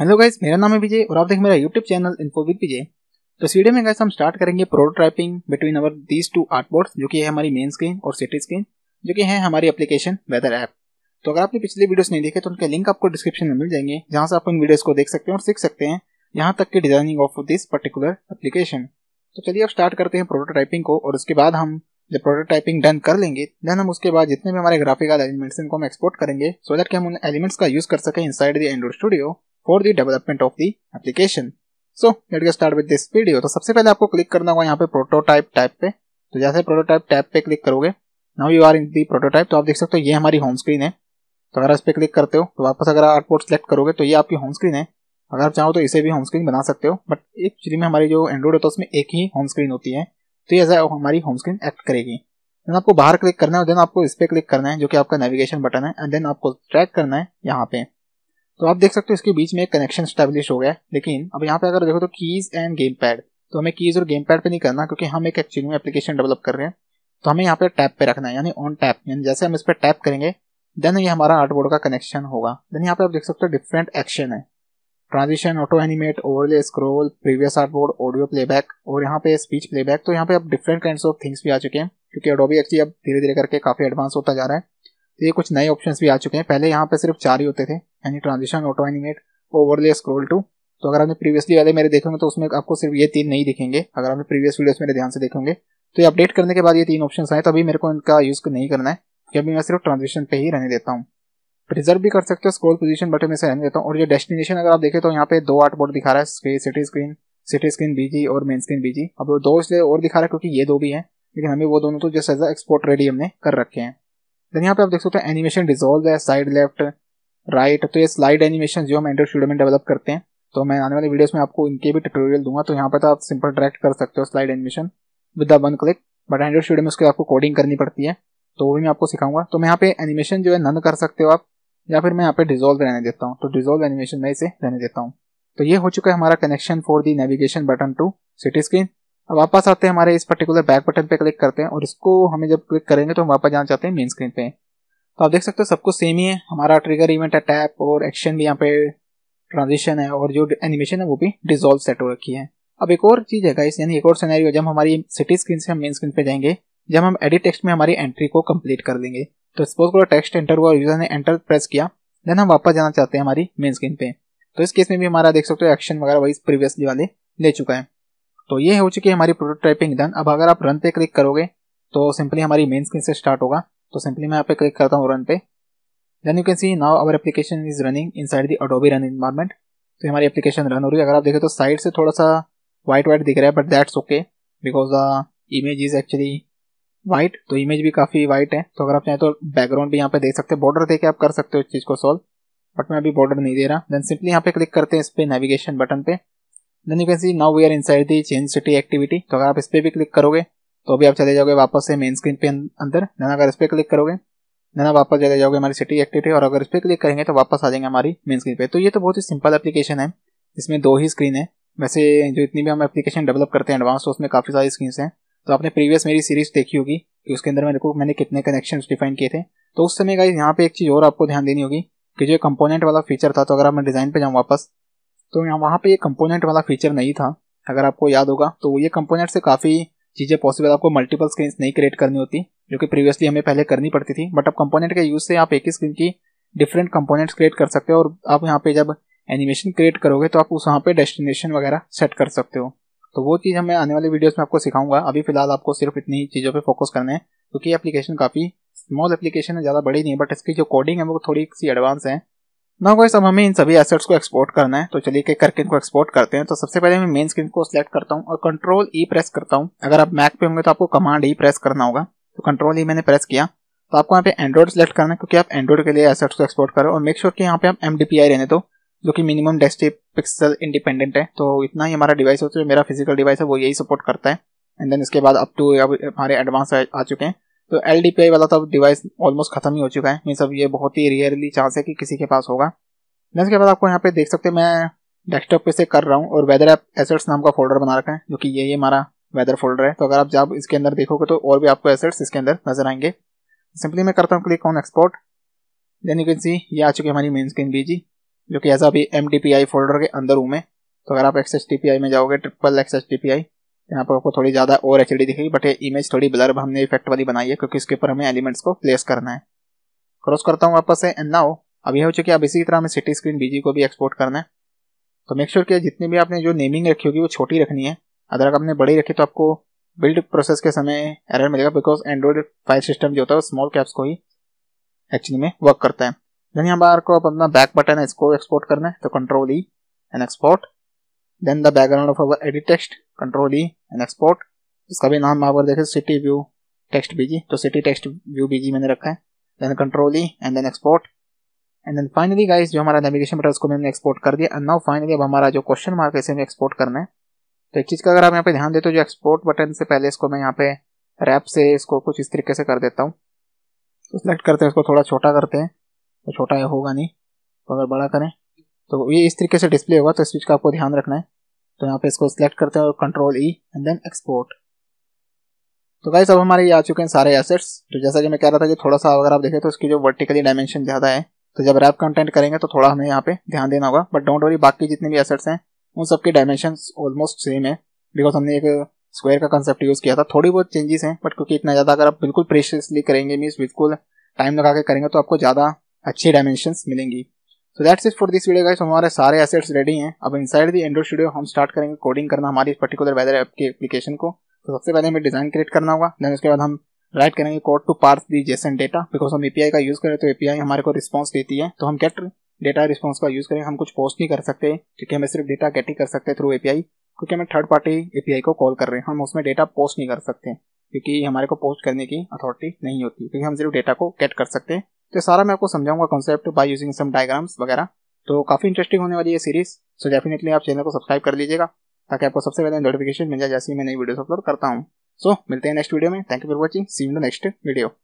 Hello guys मेरा नाम है विजय और आप देख मेरा YouTube channel info with Vijay तो इस वीडियो में गाइस हम स्टार्ट करेंगे prototyping between our these two art जो कि है हमारी मेन स्क्रीन और सिटी स्क्रीन जो कि है हमारी एप्लीकेशन वेदर ऐप तो अगर आपने पिछले वीडियोस नहीं देखे तो उनके लिंक आपको डिस्क्रिप्शन में मिल जाएंगे जहाँ से आप उन वीडियोज़ को देख सकते हैं और सीख सकते हैं यहाँ तक की designing of this particular application तो चलिए आप स्टार्ट करते हैं प्रोटोटाइपिंग को और उसके बाद हम जब प्रोटोटाइपिंग डन कर लेंगे देन हम उसके बाद जितने भी हमारे ग्राफिकल एलिमेंट्स इनको हम एक्सपोर्ट करेंगे सो दैट कि हम उन एलिमेंट्स का यूज कर सकें inside the Android Studio for the development of the application. So let us start with this video. तो सबसे पहले आपको क्लिक करना होगा यहाँ पे प्रोटोटाइप टाइप पे तो जैसे प्रोटोटाइप टैब पे क्लिक करोगे now you are in the prototype तो आप देख सकते हो ये हमारी होम स्क्रीन है तो अगर इस पर क्लिक करते हो तो वापस अगर आर्टपोर्ट सेलेक्ट करोगे तो ये आपकी होम स्क्रीन है अगर आप चाहो तो इसे भी होम स्क्रीन बना सकते हो बट एक्चुअली में हमारी जो एंड्रॉइड होता है तो उसमें एक ही होम स्क्रीन होती है तो ये ऐसा हमारी होम स्क्रीन एक्ट करेगी देन आपको बाहर क्लिक करना है और देन आपको इस पर क्लिक करना है जो कि आपका नेविगेशन बटन है एंड देन आपको ट्रैक करना है यहाँ पे तो आप देख सकते हो इसके बीच में एक कनेक्शन स्टैब्लिश हो गया लेकिन अब यहाँ पे अगर देखो तो कीज एंड गेम पैड तो हमें कीज और गेम पैड पे नहीं करना क्योंकि हम एक एक्चुअली में एप्लीकेशन डेवलप कर रहे हैं तो हमें यहाँ पे टैप पे रखना है यानी ऑन टैप यानी जैसे हम इस पर टैप करेंगे देन ये हमारा आर्ट बोर्ड का कनेक्शन होगा देन यहाँ पे आप देख सकते हो डिफरेंट एक्शन है transition auto animate overlay scroll previous art board audio playback और यहाँ पे स्पीच प्लेबैक तो यहाँ पे अब डिफरेंट काइंड ऑफ थिंग्स भी आ चुके हैं क्योंकि ऑडोबी एक्चुअली अब धीरे धीरे करके काफी एडवांस होता जा रहा है तो ये कुछ नए ऑप्शन भी आ चुके हैं पहले यहाँ पे सिर्फ चार ही होते थे यानी transition auto animate overlay scroll to तो अगर आपने प्रीवियसली वाले मेरे देखेंगे तो उसमें आपको सिर्फ ये तीन नहीं दिखेंगे अगर आपने प्रीवियस वीडियोस मेरे ध्यान से देखेंगे तो ये अपडेट करने के बाद ये तीन ऑप्शन आए तो अभी मेरे को इनका यूज़ नहीं करना है कि अभी मैं सिर्फ ट्रांजेक्शन पे ही रहने देता हूँ प्रिजर्व भी कर सकते हो स्क्रोल पोजिशन बटन में से रहने देता हूँ और ये डेस्टिनेशन अगर आप देखें तो यहाँ पे दो आर्ट बोर्ड दिखा रहा है city screen city screen BG और मेन स्क्रीन बीजी अब दो इसलिए और दिखा रहा है क्योंकि ये दो भी है लेकिन हमें वो दोनों तो जस्ट एज एक्सपोर्ट रेडी हमने कर रखे हैं देन यहाँ पे आप देख सकते हैं एनिमेशन डिजोल्व है साइड लेफ्ट राइट तो ये स्लाइड एनिमेशन जो हम एंड्रॉइड स्टूडियो में डेवलप करते हैं तो मैं आने वाले वीडियोस में आपको इनके भी ट्यूटोरियल दूंगा तो यहाँ पर तो आप सिंपल डायरेक्ट कर सकते हो slide animation with the one click but Android Studio में उसके आपको कोडिंग करनी पड़ती है तो वो भी मैं आपको सिखाऊंगा तो मैं यहाँ पे एनिमेशन जो है नन कर सकते हो आप या फिर मैं यहाँ पे डिजोल्व रहने देता हूँ तो डिजोल्व एनिमेशन मैं इसे रहने देता हूँ तो ये हो चुका है हमारा connection for the navigation button to city screen अब वापस आते हैं हमारे इस पर्टिकुलर बैक बटन पे क्लिक करते हैं और इसको हमें जब क्लिक करेंगे तो हम वापस जाना चाहते हैं मेन स्क्रीन पे तो आप देख सकते हो सब कुछ सेम ही है हमारा ट्रिगर इवेंट है टैप और एक्शन भी यहाँ पे ट्रांजिशन है और जो एनिमेशन है वो भी डिजोल्व सेट हो रखी है अब एक और चीज़ है यानी एक और सिनेरियो जब हमारी सिटी स्क्रीन से हम मेन स्क्रीन पे जाएंगे जब हम एडिट टेक्स्ट में हमारी एंट्री को कंप्लीट कर देंगे तो सपोज को टेक्स्ट एंटर हुआ यूजर ने एंटर प्रेस किया देन हम वापस जाना चाहते हैं हमारी मेन स्क्रीन पे तो इस केस में भी हमारा देख सकते हो एक्शन वगैरह वही प्रीवियसली वाले ले चुका है तो ये हो चुकी है हमारी प्रोटोटाइपिंग डन अब अगर आप रन पे क्लिक करोगे तो सिंपली हमारी मेन स्क्रीन से स्टार्ट होगा तो सिंपली मैं यहाँ पे क्लिक करता हूँ रन पे then you can see now our application is running inside the Adobe run environment तो हमारी एप्लीकेशन रन हो रही है अगर आप देखें तो साइड से थोड़ा सा वाइट वाइट दिख रहा है but that's okay because the image is actually white तो इमेज भी काफ़ी वाइट है तो अगर आप चाहें तो बैकग्राउंड भी यहाँ पे देख सकते हैं बॉर्डर देखे आप कर सकते हो इस चीज़ को सॉल्व बट मैं अभी बॉर्डर नहीं दे रहा देन सिंपली यहाँ पे क्लिक करते हैं इस पर नेविगेशन बटन पे then you can see now we are inside the change city activity तो अगर आप इस पर भी क्लिक करोगे तो अभी आप चले जाओगे वापस से मेन स्क्रीन पे अं-, अंदर देन अगर इस पर क्लिक करोगे देन आप वापस चले जाओगे हमारी सिटी एक्टिविटी और अगर इस पर क्लिक करेंगे तो वापस आ जाएंगे हमारी मेन स्क्रीन पे तो ये तो बहुत ही सिंपल एप्लीकेशन है इसमें दो ही स्क्रीन है वैसे जो इतनी भी हम एप्लीकेशन डेवलप करते हैं एडवांस तो उसमें काफ़ी सारी स्क्रीन हैं तो आपने प्रीवियस मेरी सीरीज देखी होगी कि उसके अंदर मेरे को मैंने कितने कनेक्शन डिफाइन किए थे तो उस समय का यहाँ पे एक चीज़ और आपको ध्यान देनी होगी कि जो कंपोनेंट वाला फीचर था तो अगर आप मैं डिज़ाइन पे जाऊँ वापस तो यहाँ वहाँ पे ये कंपोनेंट वाला फीचर नहीं था अगर आपको याद होगा तो ये कंपोनेंट से काफ़ी चीज़ें पॉसिबल आपको मल्टीपल स्क्रीन नहीं क्रिएट करनी होती जो कि प्रीवियसली हमें पहले करनी पड़ती थी बट अब कंपोनेंट के यूज़ से आप एक ही स्क्रीन की डिफरेंट कंपोनेंट्स क्रिएट कर सकते हो और आप यहाँ पे जब एनिमेशन क्रिएट करोगे तो आप उस वहाँ पे डेस्टिनेशन वगैरह सेट कर सकते हो तो वो चीज़ हमें आने वाली वीडियोज में आपको सिखाऊंगा अभी फिलहाल आपको सिर्फ इतनी चीज़ों पर फोकस करना है क्योंकि तो ये एप्लीकेशन काफ़ी स्मॉल एप्लीकेशन है ज़्यादा बड़ी नहीं है बट इसकी जो कोडिंग है वो थोड़ी सी एडवांस है ना गाइस अब हमें इन सभी एसेट्स को एक्सपोर्ट करना है तो चलिए कि करके इनको एक्सपोर्ट करते हैं तो सबसे पहले मैं मेन स्क्रीन को सिलेक्ट करता हूँ और कंट्रोल ई प्रेस करता हूँ अगर आप मैक पे होंगे तो आपको कमांड ई प्रेस करना होगा तो कंट्रोल ई e मैंने प्रेस किया तो आपको यहाँ पे एंड्रॉइड सेलेक्ट करना है क्योंकि आप एंड्रॉइड के लिए एसेट्स को एक्सपोर्ट करो और मेक श्योर sure कि यहाँ पे आप एम रहने दो जो कि मिनिमम डेस्टी पिक्सल इंडिपेंडेंट है तो इतना ही हमारा डिवाइस होता है जो मेरा फिजिकल डिवाइस है वो यही सपोर्ट करता है एंड देन इसके बाद अप टू अब हमारे एडवांस आ चुके हैं तो एल डी पी आई वाला तो डिवाइस ऑलमोस्ट खत्म ही हो चुका है मीन अब ये बहुत ही रेयरली चांस है कि किसी के पास होगा देन के बाद आपको यहाँ पे देख सकते हैं मैं डेस्कटॉप पे से कर रहा हूँ और वेदर ऐप एसेट्स नाम का फोल्डर बना रखा है जो कि ये ये हमारा वेदर फोल्डर है तो अगर आप जब इसके अंदर देखोगे तो और भी आपको एसेट्स इसके अंदर नजर आएंगे सिंपली मैं करता हूँ click on export then you can see ये आ चुकी है हमारी मेन स्क्रीन बीजी जो कि ऐसा अभी एम फोल्डर के अंदर हूँ मैं तो अगर आप एक्स एस में जाओगे ट्रिपल एक्स एस यहाँ पर आपको थोड़ी ज़्यादा और एच दिखेगी बट ये इमेज थोड़ी ब्लर हमने इफेक्ट वाली बनाई है क्योंकि इसके ऊपर हमें एलिमेंट्स को प्लेस करना है क्रॉस करता हूँ वापस से एंड नाउ अब यह हो चुकी अब इसी तरह हमें सिटी स्क्रीन बीजी को भी एक्सपोर्ट करना है तो मेक श्योर किया जितनी भी आपने जो नेमिंग रखी होगी वो छोटी रखनी है अगर आपने बड़ी रखी तो आपको बिल्ड प्रोसेस के समय एरर मिलेगा बिकॉज एंड्रॉइड फाइल सिस्टम जो होता है वो स्मॉल कैप्स को ही एक्चुअली में वर्क करता है यहाँ बार को आप अपना बैक बटन है इसको एक्सपोर्ट करना है तो control E and export then the background of our edit text control E and export इसका भी नाम अगर देखें सिटी व्यू टेक्स्ट बीजी तो सिटी टेक्स्ट व्यू बीजी मैंने रखा है then control E and then export and then finally guys जो हमारा नेविगेशन बटन उसको भी एक्सपोर्ट कर दिया एंड नाउ फाइनली अब हमारा जो क्वेश्चन मार्क है इसे हमें एक्सपोर्ट करना है तो एक चीज़ का अगर आप यहाँ पे ध्यान देते हो जो एक्सपोर्ट बटन से पहले इसको मैं यहाँ पे रैप से इसको कुछ इस तरीके से कर देता हूँ तो सेलेक्ट करते हैं इसको थोड़ा छोटा करते हैं तो छोटा होगा नहीं तो अगर बड़ा करें तो ये इस तरीके से डिस्प्ले होगा तो स्विच का आपको ध्यान रखना है तो यहाँ पे इसको सिलेक्ट करते हैं और control E and then export तो गाइस अब हमारे ये आ चुके हैं सारे एसेट्स तो जैसा कि मैं कह रहा था कि थोड़ा सा अगर आप देखें तो इसकी जो वर्टिकली डायमेंशन ज़्यादा है तो जब रैप कंटेंट करेंगे तो थोड़ा हमें यहाँ पे ध्यान देना होगा बट डोंट वरी बाकी जितने भी एसेट्स हैं उन सबके डायमेंशन ऑलमोस्ट सेम है बिकॉज हमने एक स्क्वायर का कंसेप्ट यूज़ किया था थोड़ी बहुत चेंजेस हैं बट क्योंकि इतना ज़्यादा अगर आप बिल्कुल प्रेशियसली करेंगे मीन्स बिल्कुल टाइम लगा के करेंगे तो आपको ज़्यादा अच्छी डायमेंशन मिलेंगी so that's it for this video guys हमारे सारे एसेट्स रेडी हैं अब इनसाइड दी एंड्रॉइड स्टूडियो हम स्टार्ट करेंगे कोडिंग करना हमारी इस पर्टिकुलर वेदर ऐप के एप्लीकेशन को तो सबसे पहले हमें डिजाइन क्रिएट करना होगा देन उसके बाद हम राइट करेंगे code to parse the JSON data because हम एपीआई का यूज करें तो एपीआई हमारे को रिस्पॉन्स देती है तो हम गेट डेटा रिस्पॉन्स का यूज करें हम कुछ पोस्ट नहीं कर सकते क्योंकि हमें सिर्फ डेटा गेट ही कर सकते हैं थ्रू एपीआई क्योंकि हमें थर्ड पार्टी एपीआई को कॉल कर रहे हैं हम उसमें डेटा पोस्ट नहीं कर सकते क्योंकि हमारे को पोस्ट करने की अथॉरिटी नहीं होती क्योंकि हम सिर्फ डेटा को गेट कर सकते हैं तो सारा मैं आपको समझाऊंगा concept by using some diagrams वगैरह तो काफ़ी इंटरेस्टिंग होने वाली है सीरीज सो डेफिनेटली आप चैनल को सब्सक्राइब कर लीजिएगा ताकि आपको सबसे पहले नोटिफिकेशन मिल जाए जैसे ही मैं नई वीडियो अपलोड करता हूँ सो so, मिलते हैं नेक्स्ट वीडियो में thank you for watching see in the next video